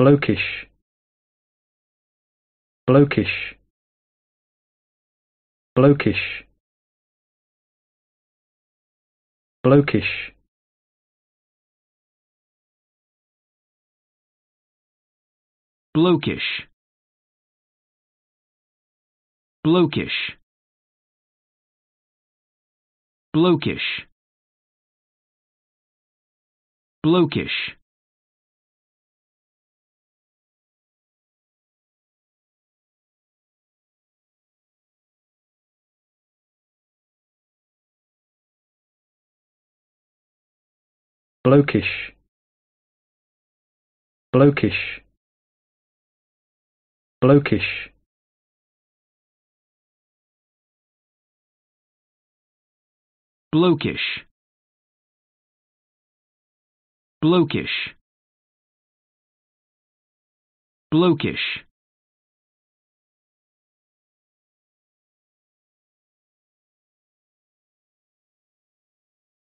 blokish blokish blokish blokish blokish blokish blokish blokish blokish blokish blokish blokish blokish blokish